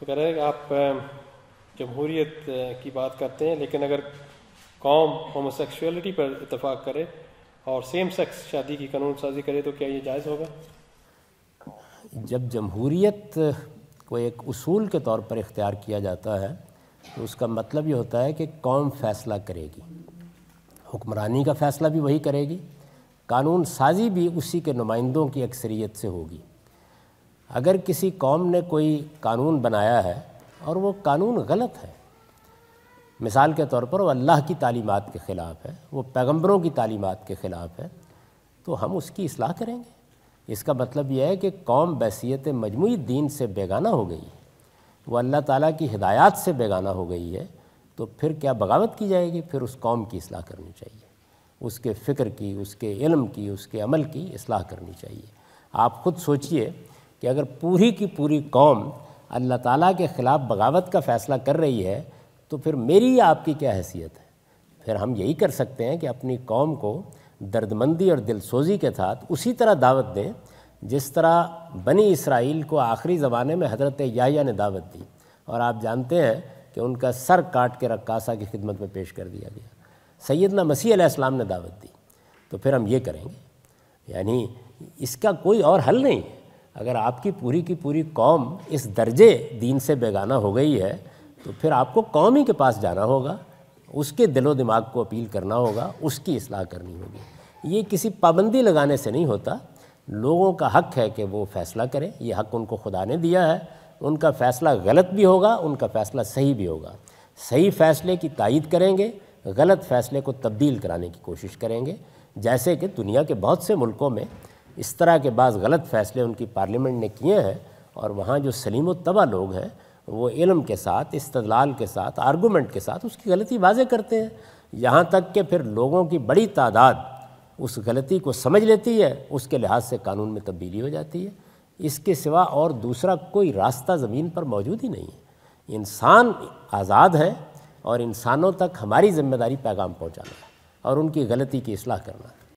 तो कह रहे हैं आप जमहूरीत की बात करते हैं लेकिन अगर कौम होमोसेक्सुअलिटी पर इतफाक़ करे और सेम सेक्स शादी की कानून साजी करे तो क्या ये जायज़ होगा जब जमहूरीत को एक असूल के तौर पर इख्तियार किया जाता है तो उसका मतलब ये होता है कि कौम फैसला करेगी हुक्मरानी का फैसला भी वही करेगी कानून साजी भी उसी के नुमाइंदों की अक्सरियत से होगी अगर किसी कौम ने कोई कानून बनाया है और वो कानून गलत है मिसाल के तौर पर वो अल्लाह की तालीमत के ख़िलाफ़ है वो पैगम्बरों की तालीमत के ख़िलाफ़ है तो हम उसकी असलाह करेंगे इसका मतलब यह है कि कौम बैसीत मजमू दीन से बेगाना हो गई है वो अल्लाह ताला की हिदायत से बेगाना हो गई है तो फिर क्या बगावत की जाएगी फिर उस कौम की असलाह करनी चाहिए उसके फ़िक्र की उसके इल्म की उसके अमल की असलाह करनी चाहिए आप ख़ुद सोचिए कि अगर पूरी की पूरी कौम अल्लाह ताला के ख़िलाफ़ बगावत का फ़ैसला कर रही है तो फिर मेरी आपकी क्या हैसियत है फिर हम यही कर सकते हैं कि अपनी कौम को दर्दमंदी और दिलसोजी के साथ उसी तरह दावत दें जिस तरह बनी इसराइल को आखिरी ज़माने में हज़रत याया ने दावत दी और आप जानते हैं कि उनका सर काट के रक्कासा की खिदमत में पेश कर दिया गया सैदना मसीह इस्लाम ने दावत दी तो फिर हम ये करेंगे यानी इसका कोई और हल नहीं है अगर आपकी पूरी की पूरी कौम इस दर्जे दीन से बेगाना हो गई है तो फिर आपको कौम ही के पास जाना होगा उसके दिलो दिमाग को अपील करना होगा उसकी असलाह करनी होगी ये किसी पाबंदी लगाने से नहीं होता लोगों का हक है कि वो फैसला करें ये हक उनको खुदा ने दिया है उनका फ़ैसला गलत भी होगा उनका फ़ैसला सही भी होगा सही फ़ैसले की तायद करेंगे गलत फ़ैसले को तब्दील कराने की कोशिश करेंगे जैसे कि दुनिया के बहुत से मुल्कों में इस तरह के बाद गलत फ़ैसले उनकी पार्लियामेंट ने किए हैं और वहाँ जो सलीम तबा लोग हैं वो इलम के साथ इस्तलाल के साथ आर्गूमेंट के साथ उसकी गलती वाजे करते हैं यहाँ तक कि फिर लोगों की बड़ी तादाद उस गलती को समझ लेती है उसके लिहाज से कानून में तब्दीली हो जाती है इसके सिवा और दूसरा कोई रास्ता ज़मीन पर मौजूद ही नहीं है इंसान आज़ाद है और इंसानों तक हमारी ज़िम्मेदारी पैगाम पहुँचाना है और उनकी गलती की असलाह करना है